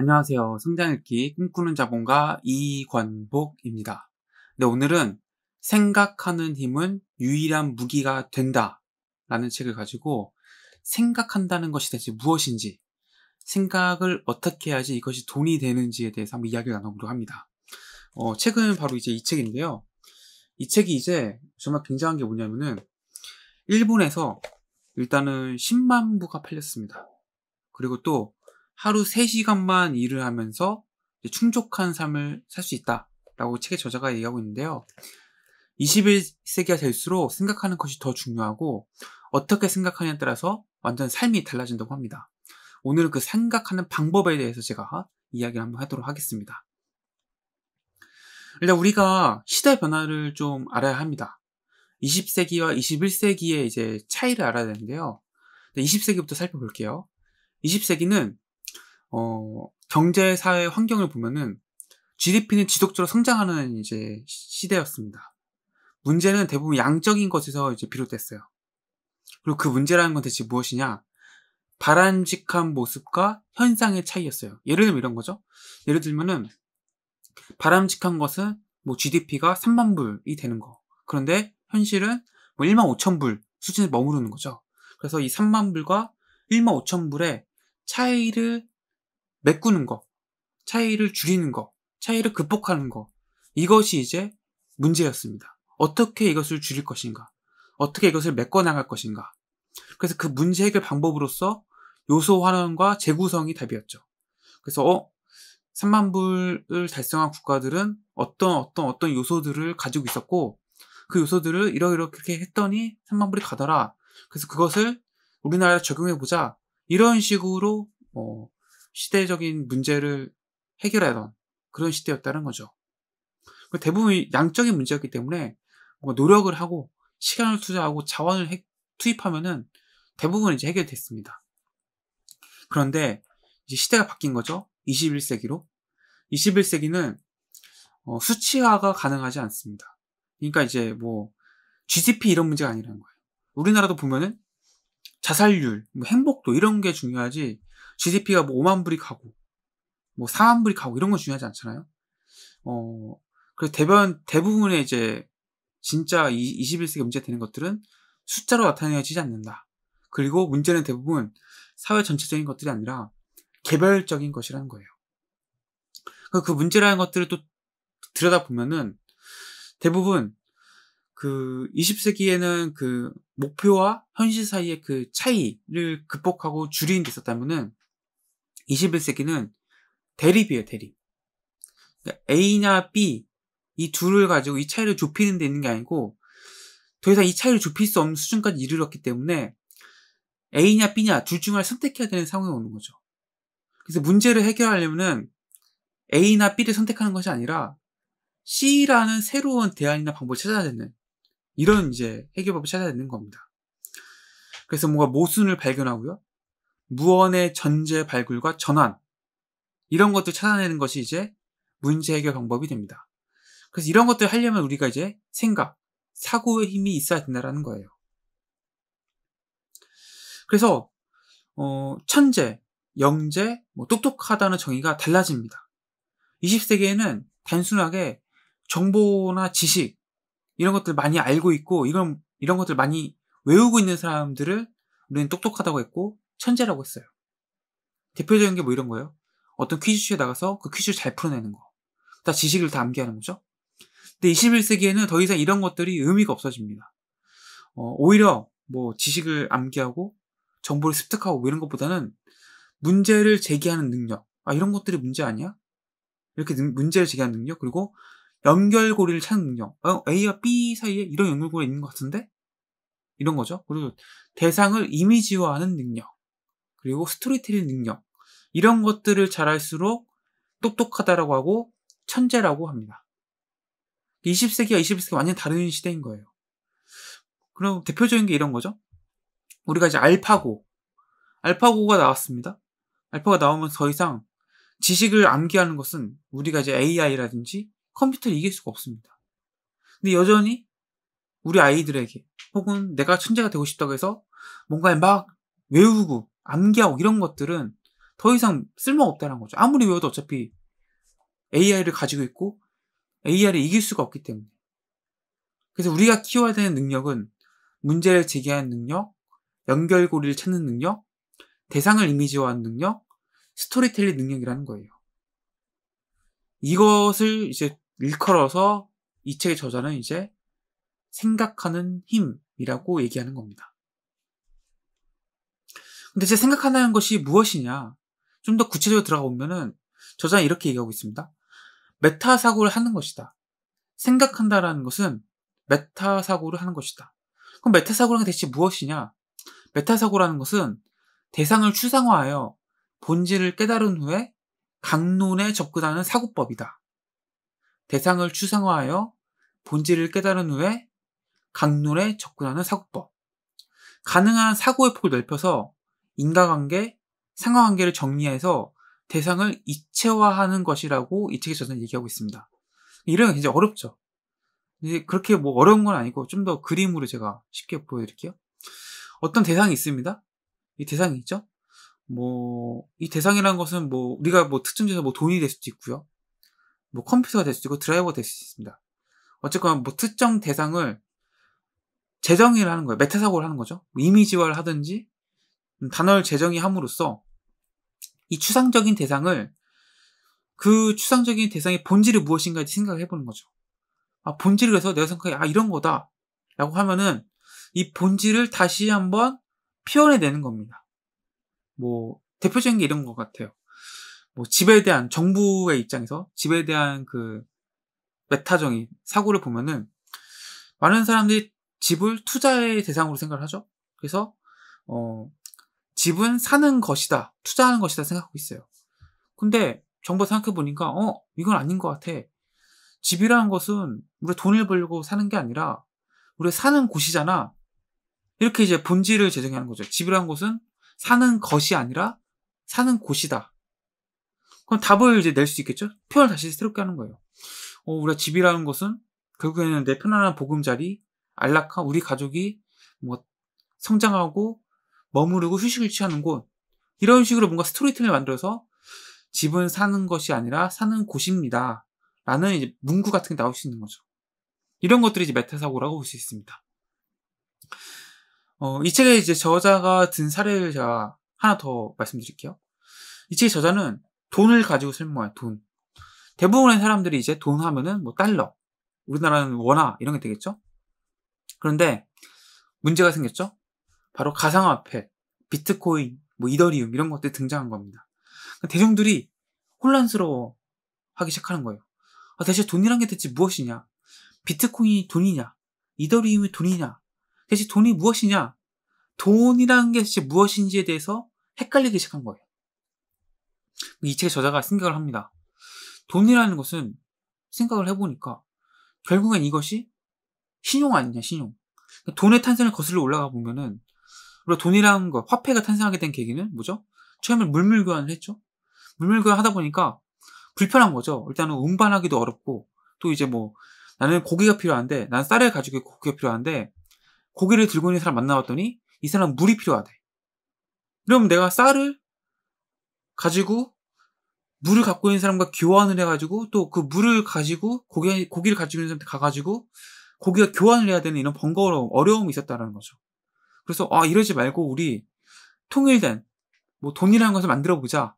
안녕하세요. 성장읽기 꿈꾸는 자본가 이권복입니다. 네, 오늘은 생각하는 힘은 유일한 무기가 된다 라는 책을 가지고 생각한다는 것이 대체 무엇인지 생각을 어떻게 해야지 이것이 돈이 되는지에 대해서 한번 이야기를 나눠보려고 합니다. 어, 책은 바로 이제 이 책인데요. 이 책이 이제 정말 굉장한 게 뭐냐면은 일본에서 일단은 10만 부가 팔렸습니다. 그리고 또 하루 3시간만 일을 하면서 충족한 삶을 살 수 있다. 라고 책의 저자가 얘기하고 있는데요. 21세기가 될수록 생각하는 것이 더 중요하고 어떻게 생각하냐에 따라서 완전 삶이 달라진다고 합니다. 오늘은 그 생각하는 방법에 대해서 제가 이야기를 한번 하도록 하겠습니다. 일단 우리가 시대 변화를 좀 알아야 합니다. 20세기와 21세기의 이제 차이를 알아야 되는데요. 20세기부터 살펴볼게요. 20세기는 어, 경제 사회 환경을 보면은 GDP는 지속적으로 성장하는 이제 시대였습니다. 문제는 대부분 양적인 것에서 이제 비롯됐어요. 그리고 그 문제라는 건 대체 무엇이냐? 바람직한 모습과 현상의 차이였어요. 예를 들면 이런 거죠. 예를 들면은 바람직한 것은 뭐 GDP가 3만 불이 되는 거. 그런데 현실은 뭐 1만 5천 불 수준에 머무르는 거죠. 그래서 이 3만 불과 1만 5천 불의 차이를 메꾸는 거, 차이를 줄이는 거, 차이를 극복하는 거, 이것이 이제 문제였습니다. 어떻게 이것을 줄일 것인가? 어떻게 이것을 메꿔나갈 것인가? 그래서 그 문제 해결 방법으로서 요소 환원과 재구성이 답이었죠. 그래서 어, 3만 불을 달성한 국가들은 어떤 어떤 어떤 요소들을 가지고 있었고 그 요소들을 이러이렇게 했더니 3만 불이 가더라. 그래서 그것을 우리나라에 적용해 보자. 이런 식으로 어, 시대적인 문제를 해결하던 그런 시대였다는 거죠. 그 대부분 양적인 문제였기 때문에 노력을 하고 시간을 투자하고 자원을 투입하면은 대부분 이제 해결됐습니다. 그런데 이제 시대가 바뀐 거죠. 21세기로. 21세기는 어, 수치화가 가능하지 않습니다. 그러니까 이제 뭐 GDP 이런 문제가 아니라는 거예요. 우리나라도 보면은 자살률, 뭐 행복도 이런 게 중요하지 GDP가 뭐 5만 불이 가고 뭐 4만 불이 가고 이런 건 중요하지 않잖아요. 어, 그래서 대변, 대부분의 이제 진짜 21세기 문제 되는 것들은 숫자로 나타내지지 않는다. 그리고 문제는 대부분 사회 전체적인 것들이 아니라 개별적인 것이라는 거예요. 그러니까 그 문제라는 것들을 또 들여다보면은 대부분 그 20세기에는 그 목표와 현실 사이의 그 차이를 극복하고 줄이는 데 있었다면은 21세기는 대립이에요, 대립. 그러니까 A냐 B 이 둘을 가지고 이 차이를 좁히는 데 있는 게 아니고 더 이상 이 차이를 좁힐 수 없는 수준까지 이르렀기 때문에 A냐 B냐 둘 중하 선택해야 되는 상황이 오는 거죠. 그래서 문제를 해결하려면은 A나 B를 선택하는 것이 아니라 C라는 새로운 대안이나 방법을 찾아야 되는 이런 이제 해결법을 찾아야 되는 겁니다. 그래서 뭔가 모순을 발견하고요. 무언의 전제 발굴과 전환 이런 것들 찾아내는 것이 이제 문제 해결 방법이 됩니다. 그래서 이런 것들 하려면 우리가 이제 생각, 사고의 힘이 있어야 된다라는 거예요. 그래서 어, 천재, 영재, 뭐 똑똑하다는 정의가 달라집니다. 20세기에는 단순하게 정보나 지식 이런 것들 많이 알고 있고 이런 이런 것들 많이 외우고 있는 사람들을 우리는 똑똑하다고 했고 천재라고 했어요. 대표적인 게 뭐 이런 거예요. 어떤 퀴즈쇼에 나가서 그 퀴즈 를잘 풀어내는 거. 다 지식을 다 암기하는 거죠. 근데 21세기에는 더 이상 이런 것들이 의미가 없어집니다. 어, 오히려 뭐 지식을 암기하고 정보를 습득하고 뭐 이런 것보다는 문제를 제기하는 능력. 아, 이런 것들이 문제 아니야? 이렇게 능, 문제를 제기하는 능력. 그리고 연결고리를 찾는 능력. 어, A와 B 사이에 이런 연결고리가 있는 것 같은데? 이런 거죠. 그리고 대상을 이미지화하는 능력. 그리고 스토리텔링 능력 이런 것들을 잘할수록 똑똑하다라고 하고 천재라고 합니다. 20세기와 21세기 완전 다른 시대인 거예요. 그럼 대표적인 게 이런 거죠. 우리가 이제 알파고, 알파고가 나왔습니다. 알파고가 나오면 더 이상 지식을 암기하는 것은 우리가 이제 AI라든지 컴퓨터를 이길 수가 없습니다. 근데 여전히 우리 아이들에게 혹은 내가 천재가 되고 싶다고 해서 뭔가막 외우고 암기하고 이런 것들은 더 이상 쓸모 없다는 거죠. 아무리 외워도 어차피 AI를 가지고 있고 AI를 이길 수가 없기 때문에. 그래서 우리가 키워야 되는 능력은 문제를 제기하는 능력, 연결고리를 찾는 능력, 대상을 이미지화하는 능력, 스토리텔링 능력이라는 거예요. 이것을 이제 일컬어서 이 책의 저자는 이제 생각하는 힘이라고 얘기하는 겁니다. 근데 제가 생각한다는 것이 무엇이냐? 좀 더 구체적으로 들어가 보면은 저자는 이렇게 얘기하고 있습니다. 메타 사고를 하는 것이다. 생각한다라는 것은 메타 사고를 하는 것이다. 그럼 메타 사고란 게 대체 무엇이냐? 메타 사고라는 것은 대상을 추상화하여 본질을 깨달은 후에 강론에 접근하는 사고법이다. 대상을 추상화하여 본질을 깨달은 후에 강론에 접근하는 사고법. 가능한 사고의 폭을 넓혀서 인과관계, 상관관계를 정리해서 대상을 이체화하는 것이라고 이 책에 서는 얘기하고 있습니다. 이런 게 굉장히 어렵죠. 그렇게 뭐 어려운 건 아니고 좀 더 그림으로 제가 쉽게 보여드릴게요. 어떤 대상이 있습니다. 이 대상이 있죠. 뭐 이 대상이라는 것은 뭐 우리가 뭐특정지에서뭐 돈이 될 수도 있고요. 뭐 컴퓨터가 될 수도 있고 드라이버가 될수 있습니다. 어쨌거나 뭐 특정 대상을 재정의를 하는 거예요. 메타사고를 하는 거죠. 뭐 이미지화를 하든지 단어를 재정의함으로써 이 추상적인 대상을 그 추상적인 대상의 본질이 무엇인가 생각을 해보는 거죠. 아, 본질을 해서 내가 생각해, 아, 이런 거다. 라고 하면은 이 본질을 다시 한번 표현해내는 겁니다. 뭐, 대표적인 게 이런 것 같아요. 뭐, 집에 대한, 정부의 입장에서 집에 대한 그 메타정의, 사고를 보면은 많은 사람들이 집을 투자의 대상으로 생각을 하죠. 그래서, 어, 집은 사는 것이다, 투자하는 것이다 생각하고 있어요. 근데 정보 생각해보니까, 어, 이건 아닌 것 같아. 집이라는 것은 우리가 돈을 벌고 사는 게 아니라 우리가 사는 곳이잖아. 이렇게 이제 본질을 재정하는 거죠. 집이라는 곳은 사는 것이 아니라 사는 곳이다. 그럼 답을 이제 낼 수 있겠죠? 표현을 다시 새롭게 하는 거예요. 어, 우리가 집이라는 것은 결국에는 내 편안한 보금자리, 안락한 우리 가족이 뭐 성장하고 머무르고 휴식을 취하는 곳 이런 식으로 뭔가 스토리텔을 만들어서 집은 사는 것이 아니라 사는 곳입니다. 라는 이제 문구 같은 게 나올 수 있는 거죠. 이런 것들이 이제 메타사고라고 볼 수 있습니다. 어, 이 책에 이제 저자가 든 사례를 제가 하나 더 말씀드릴게요. 이 책의 저자는 돈을 가지고 설명해요, 돈. 대부분의 사람들이 이제 돈 하면은 뭐 달러, 우리나라는 원화, 이런 게 되겠죠? 그런데 문제가 생겼죠? 바로 가상화폐, 비트코인, 뭐 이더리움 이런 것들이 등장한 겁니다. 그러니까 대중들이 혼란스러워 하기 시작하는 거예요. 아, 대체 돈이란 게 대체 무엇이냐? 비트코인이 돈이냐? 이더리움이 돈이냐? 대체 돈이 무엇이냐? 돈이란게 대체 무엇인지에 대해서 헷갈리기 시작한 거예요. 이 책의 저자가 생각을 합니다. 돈이라는 것은 생각을 해보니까 결국엔 이것이 신용 아니냐, 신용. 그러니까 돈의 탄생을 거슬러 올라가 보면은 그리고 돈이라는 거, 화폐가 탄생하게 된 계기는 뭐죠? 처음에 물물 교환을 했죠. 물물 교환 하다 보니까 불편한 거죠. 일단은 운반하기도 어렵고 또 이제 뭐 나는 고기가 필요한데 난 쌀을 가지고 고기가 필요한데 고기를 들고 있는 사람 만나봤더니 이 사람 물이 필요하대. 그럼 내가 쌀을 가지고 물을 갖고 있는 사람과 교환을 해가지고 또 그 물을 가지고 고기, 고기를 가지고 있는 사람한테 가가지고 고기가 교환을 해야 되는 이런 번거로움, 어려움이 있었다는 거죠. 그래서 아 이러지 말고 우리 통일된 뭐 돈이라는 것을 만들어 보자.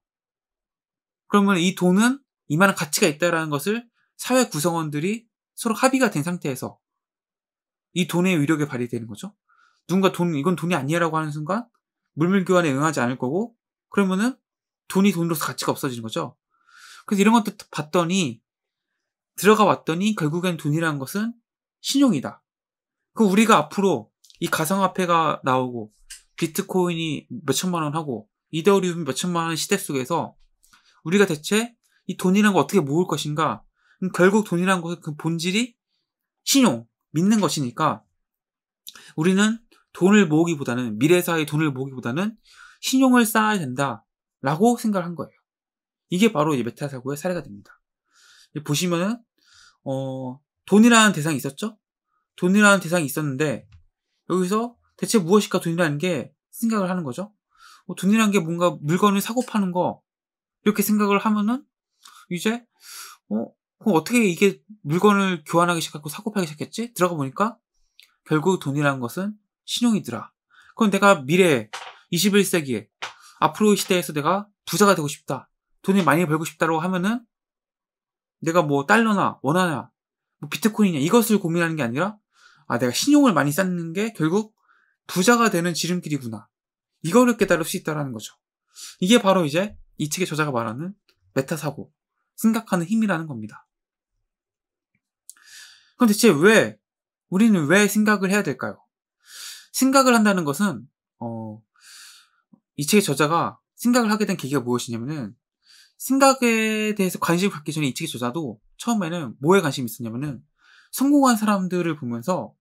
그러면 이 돈은 이만한 가치가 있다라는 것을 사회 구성원들이 서로 합의가 된 상태에서 이 돈의 위력에 발휘되는 거죠. 누군가 돈 이건 돈이 아니야라고 하는 순간 물물 교환에 응하지 않을 거고 그러면은 돈이 돈으로서 가치가 없어지는 거죠. 그래서 이런 것도 봤더니 들어가 왔더니 결국엔 돈이라는 것은 신용이다. 그 우리가 앞으로 이 가상화폐가 나오고 비트코인이 몇천만 원 하고 이더리움이 몇천만 원 시대 속에서 우리가 대체 이 돈이란 걸 어떻게 모을 것인가? 음, 결국 돈이란 것은그 본질이 신용, 믿는 것이니까 우리는 돈을 모으기보다는 미래사의 돈을 모으기보다는 신용을 쌓아야 된다라고 생각을 한 거예요. 이게 바로 이 메타사고의 사례가 됩니다. 보시면은 어, 돈이라는 대상이 있었죠? 돈이라는 대상이 있었는데 여기서 대체 무엇일까 돈이라는 게 생각을 하는 거죠. 뭐 어, 돈이라는 게 뭔가 물건을 사고 파는 거 이렇게 생각을 하면은 이제 어 그럼 어떻게 이게 물건을 교환하기 시작하고 사고 팔기 시작했지? 들어가 보니까 결국 돈이라는 것은 신용이더라. 그럼 내가 미래 21세기에 앞으로의 시대에서 내가 부자가 되고 싶다. 돈을 많이 벌고 싶다고 라 하면은 내가 뭐 달러나 원화나 뭐 비트코인이냐 이것을 고민하는 게 아니라 아, 내가 신용을 많이 쌓는 게 결국 부자가 되는 지름길이구나. 이거를 깨달을 수 있다라는 거죠. 이게 바로 이제 이 책의 저자가 말하는 메타사고, 생각하는 힘이라는 겁니다. 그럼 대체 왜, 우리는 왜 생각을 해야 될까요? 생각을 한다는 것은, 어, 이 책의 저자가 생각을 하게 된 계기가 무엇이냐면은, 생각에 대해서 관심을 갖기 전에 이 책의 저자도 처음에는 뭐에 관심이 있었냐면은, 성공한 사람들을 보면서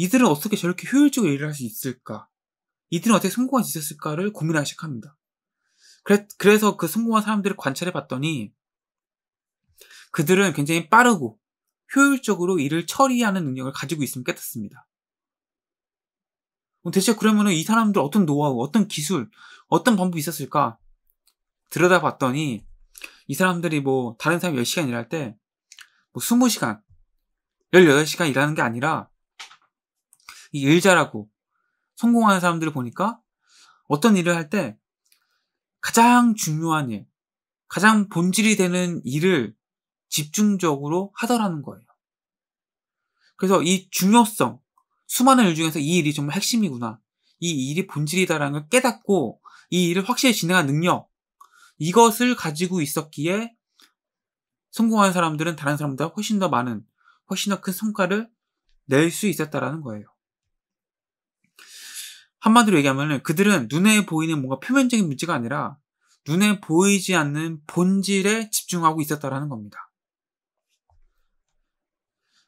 이들은 어떻게 저렇게 효율적으로 일을 할 수 있을까? 이들은 어떻게 성공할 수 있었을까를 고민하기 시작합니다. 그래, 서그 성공한 사람들을 관찰해 봤더니 그들은 굉장히 빠르고 효율적으로 일을 처리하는 능력을 가지고 있음을 깨닫습니다. 대체 그러면 이 사람들 어떤 노하우, 어떤 기술, 어떤 방법이 있었을까? 들여다 봤더니 이 사람들이 뭐 다른 사람이 10시간 일할 때뭐 20시간, 18시간 일하는 게 아니라 일 잘하고 성공하는 사람들을 보니까 어떤 일을 할 때 가장 중요한 일, 가장 본질이 되는 일을 집중적으로 하더라는 거예요. 그래서 이 중요성, 수많은 일 중에서 이 일이 정말 핵심이구나. 이 일이 본질이다라는 걸 깨닫고 이 일을 확실히 진행한 능력, 이것을 가지고 있었기에 성공한 사람들은 다른 사람보다 훨씬 더 많은, 훨씬 더 큰 성과를 낼 수 있었다라는 거예요. 한마디로 얘기하면 그들은 눈에 보이는 뭔가 표면적인 문제가 아니라 눈에 보이지 않는 본질에 집중하고 있었다라는 겁니다.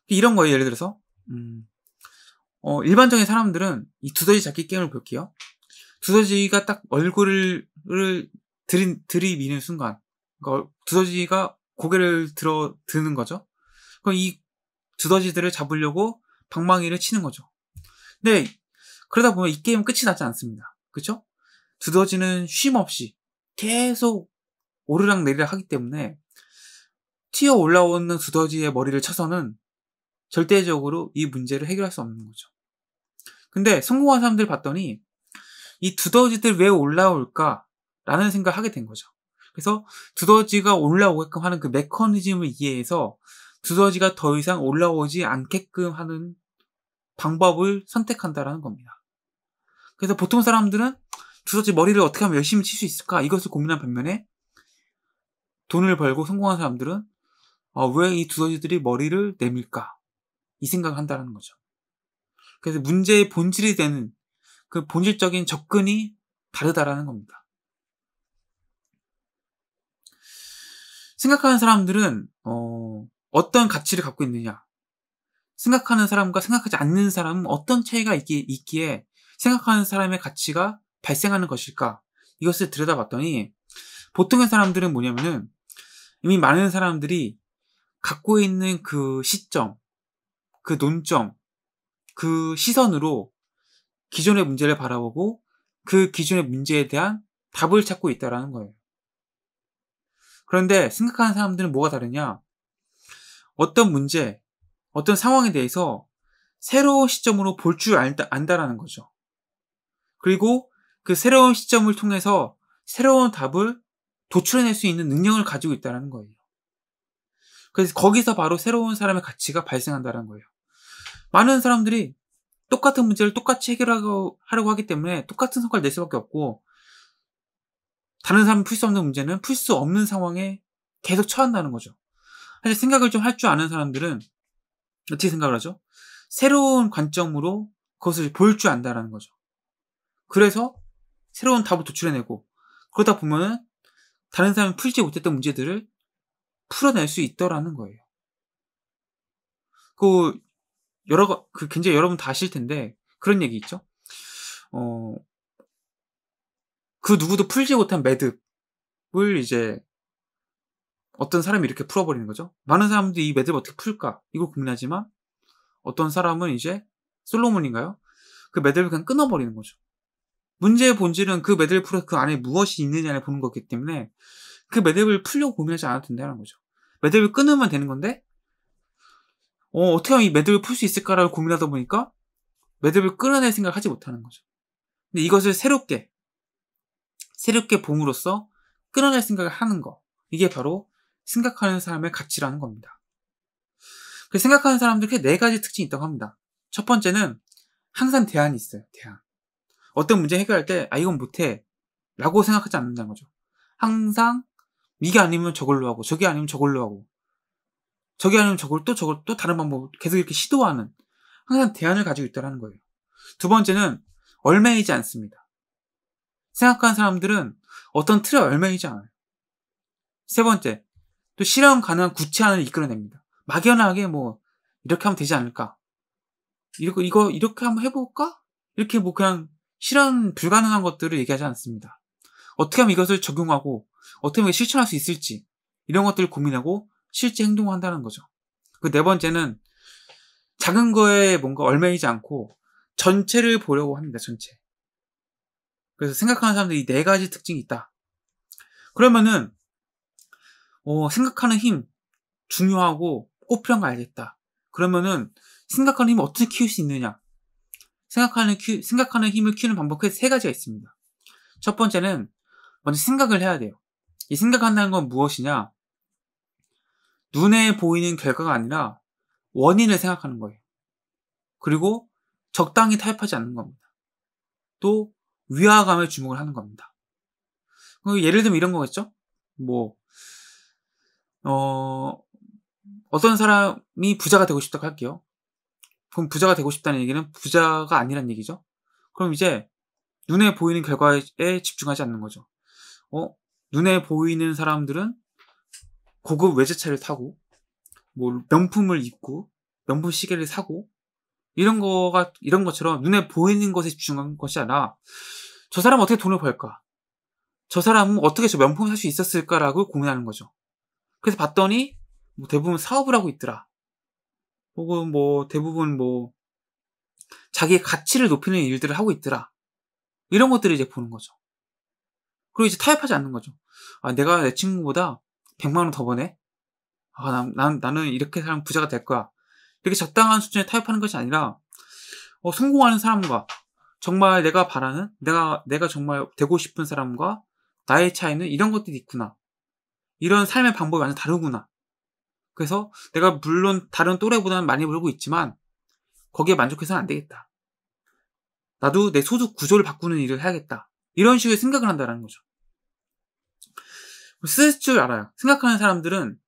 이런 거예요. 예를 들어서 음, 어, 일반적인 사람들은 이 두더지 잡기 게임을 볼게요. 두더지가 딱 얼굴을 들이, 들이미는 순간 그러니까 두더지가 고개를 들어 드는 거죠. 그럼 이 두더지들을 잡으려고 방망이를 치는 거죠. 근데 그러다 보면 이 게임은 끝이 나지 않습니다. 그쵸 두더지는 쉼 없이 계속 오르락 내리락 하기 때문에 튀어 올라오는 두더지의 머리를 쳐서는 절대적으로 이 문제를 해결할 수 없는 거죠. 근데 성공한 사람들 봤더니 이 두더지들 왜 올라올까라는 생각을 하게 된 거죠. 그래서 두더지가 올라오게끔 하는 그 메커니즘을 이해해서 두더지가 더 이상 올라오지 않게끔 하는 방법을 선택한다라는 겁니다. 그래서 보통 사람들은 주소지 머리를 어떻게 하면 열심히 칠 수 있을까 이것을 고민한 반면에 돈을 벌고 성공한 사람들은 아, 왜이 두더지들이 머리를 내밀까 이 생각을 한다는 거죠. 그래서 문제의 본질이 되는 그 본질적인 접근이 다르다라는 겁니다. 생각하는 사람들은 어, 어떤 가치를 갖고 있느냐 생각하는 사람과 생각하지 않는 사람은 어떤 차이가 있기, 있기에 생각하는 사람의 가치가 발생하는 것일까? 이것을 들여다봤더니 보통의 사람들은 뭐냐면은 이미 많은 사람들이 갖고 있는 그 시점, 그 논점, 그 시선으로 기존의 문제를 바라보고 그 기존의 문제에 대한 답을 찾고 있다라는 거예요. 그런데 생각하는 사람들은 뭐가 다르냐? 어떤 문제, 어떤 상황에 대해서 새로운 시점으로 볼 줄 안다라는 거죠. 그리고 그 새로운 시점을 통해서 새로운 답을 도출해낼 수 있는 능력을 가지고 있다는 거예요. 그래서 거기서 바로 새로운 사람의 가치가 발생한다는 거예요. 많은 사람들이 똑같은 문제를 똑같이 해결하려고 하기 때문에 똑같은 성과를 낼 수밖에 없고 다른 사람이 풀 수 없는 문제는 풀 수 없는 상황에 계속 처한다는 거죠. 사실 생각을 좀 할 줄 아는 사람들은 어떻게 생각을 하죠? 새로운 관점으로 그것을 볼 줄 안다라는 거죠. 그래서 새로운 답을 도출해내고 그러다 보면은 다른 사람이 풀지 못했던 문제들을 풀어낼 수 있더라는 거예요. 그 여러 그 굉장히 여러분 다 아실 텐데 그런 얘기 있죠. 어 그 누구도 풀지 못한 매듭을 이제 어떤 사람이 이렇게 풀어버리는 거죠. 많은 사람들이 이 매듭을 어떻게 풀까 이걸 고민하지만 어떤 사람은 이제 솔로몬인가요? 그 매듭을 그냥 끊어버리는 거죠. 문제의 본질은 그 매듭을 풀어 그 안에 무엇이 있느냐를 보는 거기 때문에 그 매듭을 풀려고 고민하지 않아도 된다는 거죠. 매듭을 끊으면 되는 건데 어, 어떻게 하면 이 매듭을 풀 수 있을까라고 고민하다 보니까 매듭을 끊어낼 생각을 하지 못하는 거죠. 근데 이것을 새롭게 새롭게 봉으로써 끊어낼 생각을 하는 거 이게 바로 생각하는 사람의 가치라는 겁니다. 그 생각하는 사람들 크게 네 가지 특징이 있다고 합니다. 첫 번째는 항상 대안이 있어요. 대안. 어떤 문제 해결할 때, 아, 이건 못해. 라고 생각하지 않는다는 거죠. 항상, 이게 아니면 저걸로 하고, 저게 아니면 저걸로 하고, 저게 아니면 저걸 또 저걸 또 다른 방법 계속 이렇게 시도하는, 항상 대안을 가지고 있다는 거예요. 두 번째는, 얼매이지 않습니다. 생각하는 사람들은 어떤 틀에 얼매이지 않아요. 세 번째, 또 실현 가능한 구체안을 이끌어냅니다. 막연하게 뭐, 이렇게 하면 되지 않을까? 이렇 이거, 이렇게 한번 해볼까? 이렇게 뭐 그냥 실현 불가능한 것들을 얘기하지 않습니다. 어떻게 하면 이것을 적용하고 어떻게 하면 실천할 수 있을지 이런 것들을 고민하고 실제 행동을 한다는 거죠. 그 네 번째는 작은 거에 뭔가 얼매이지 않고 전체를 보려고 합니다. 전체. 그래서 생각하는 사람들이 네 가지 특징이 있다. 그러면은 어, 생각하는 힘 중요하고 꼭 필요한 거 알겠다. 그러면은 생각하는 힘을 어떻게 키울 수 있느냐? 생각하는, 키, 생각하는 힘을 키우는 방법 크게 세 가지가 있습니다. 첫 번째는 먼저 생각을 해야 돼요. 이 생각한다는 건 무엇이냐? 눈에 보이는 결과가 아니라 원인을 생각하는 거예요. 그리고 적당히 타협하지 않는 겁니다. 또 위화감에 주목을 하는 겁니다. 어, 예를 들면 이런 거겠죠? 뭐, 어, 어떤 사람이 부자가 되고 싶다고 할게요. 그럼 부자가 되고 싶다는 얘기는 부자가 아니란 얘기죠. 그럼 이제 눈에 보이는 결과에 집중하지 않는 거죠. 어? 눈에 보이는 사람들은 고급 외제차를 타고 뭐 명품을 입고 명품 시계를 사고 이런 거가 이런 것처럼 눈에 보이는 것에 집중한 것이 아니라 저 사람은 어떻게 돈을 벌까? 저 사람은 어떻게 저 명품을 살 수 있었을까라고 고민하는 거죠. 그래서 봤더니 뭐 대부분 사업을 하고 있더라. 혹은 뭐 대부분 뭐 자기의 가치를 높이는 일들을 하고 있더라. 이런 것들을 이제 보는 거죠. 그리고 이제 타협하지 않는 거죠. 아, 내가 내 친구보다 100만원 더 버네? 아, 난, 난, 나는 이렇게 사람 부자가 될 거야. 이렇게 적당한 수준에 타협하는 것이 아니라, 어, 성공하는 사람과 정말 내가 바라는, 내가, 내가 정말 되고 싶은 사람과 나의 차이는 이런 것들이 있구나. 이런 삶의 방법이 완전 다르구나. 그래서 내가 물론 다른 또래보다는 많이 벌고 있지만 거기에 만족해서는 안 되겠다. 나도 내 소득 구조를 바꾸는 일을 해야겠다. 이런 식의 생각을 한다는 거죠. 쓸줄 알아요. 생각하는 사람들은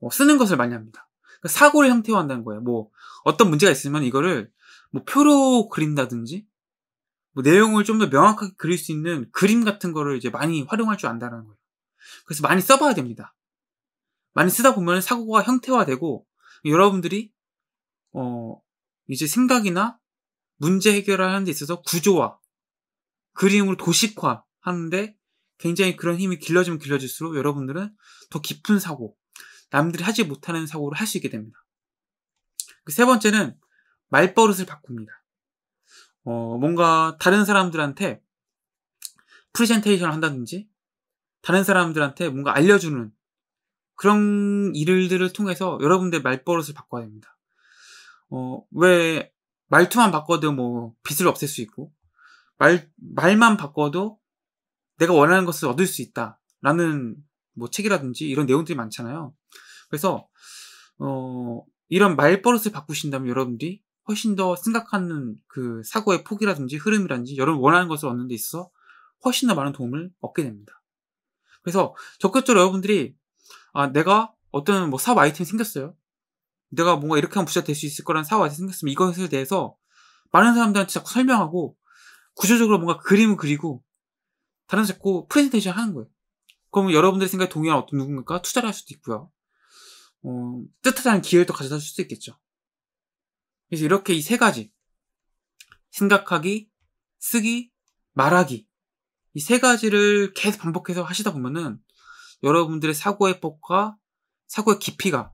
어, 쓰는 것을 많이 합니다. 그러니까 사고를 형태화 한다는 거예요. 뭐 어떤 문제가 있으면 이거를 뭐 표로 그린다든지 뭐 내용을 좀 더 명확하게 그릴 수 있는 그림 같은 거를 이제 많이 활용할 줄 안다는 거예요. 그래서 많이 써봐야 됩니다. 많이 쓰다 보면 사고가 형태화되고 여러분들이 어 이제 생각이나 문제 해결하는 데 있어서 구조화 그림으로 도식화 하는데 굉장히 그런 힘이 길러지면 길러질수록 여러분들은 더 깊은 사고 남들이 하지 못하는 사고를 할 수 있게 됩니다. 그 세 번째는 말버릇을 바꿉니다. 어, 뭔가 다른 사람들한테 프레젠테이션을 한다든지 다른 사람들한테 뭔가 알려주는 그런 일들을 통해서 여러분들 말버릇을 바꿔야 됩니다. 어, 왜 말투만 바꿔도 뭐 빚을 없앨 수 있고 말 말만 바꿔도 내가 원하는 것을 얻을 수 있다라는 뭐 책이라든지 이런 내용들이 많잖아요. 그래서 어, 이런 말버릇을 바꾸신다면 여러분들이 훨씬 더 생각하는 그 사고의 폭이라든지 흐름이라든지 여러분 원하는 것을 얻는 데 있어서 훨씬 더 많은 도움을 얻게 됩니다. 그래서 적극적으로 여러분들이 아, 내가 어떤 뭐 사업 아이템이 생겼어요. 내가 뭔가 이렇게 하면 부자 될 수 있을 거라는 사업 아이템이 생겼으면 이것에 대해서 많은 사람들한테 자꾸 설명하고 구조적으로 뭔가 그림을 그리고 다른 자꾸 프레젠테이션 하는 거예요. 그러면 여러분들 생각에 동의한 어떤 누군가 투자를 할 수도 있고요. 어, 뜻하지 않 기회를 또 가져다 줄 수도 있겠죠. 그래서 이렇게 이 세 가지 생각하기, 쓰기, 말하기 이 세 가지를 계속 반복해서 하시다 보면은 여러분들의 사고의 폭과 사고의 깊이가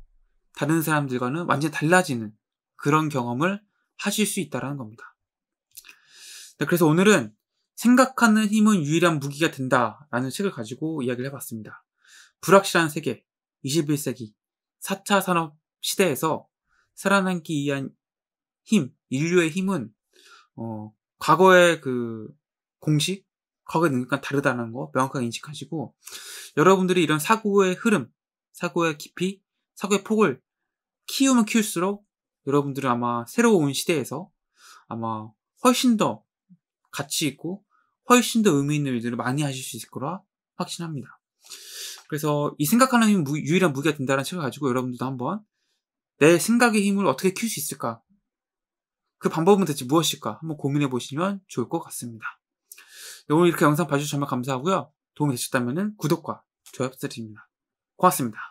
다른 사람들과는 완전히 달라지는 그런 경험을 하실 수 있다는 겁니다. 네, 그래서 오늘은 생각하는 힘은 유일한 무기가 된다라는 책을 가지고 이야기를 해봤습니다. 불확실한 세계, 21세기, 4차 산업 시대에서 살아남기 위한 힘, 인류의 힘은 어, 과거의 그 공식, 과거 능력과 다르다는 거 명확하게 인식하시고 여러분들이 이런 사고의 흐름, 사고의 깊이, 사고의 폭을 키우면 키울수록 여러분들은 아마 새로운 시대에서 아마 훨씬 더 가치 있고 훨씬 더 의미 있는 일들을 많이 하실 수 있을 거라 확신합니다. 그래서 이 생각하는 힘이 유일한 무기가 된다는 책을 가지고 여러분들도 한번 내 생각의 힘을 어떻게 키울 수 있을까? 그 방법은 대체 무엇일까? 한번 고민해 보시면 좋을 것 같습니다. 오늘 이렇게 영상 봐주셔서 정말 감사하고요. 도움이 되셨다면 구독과 좋아요 부탁드립니다. 고맙습니다.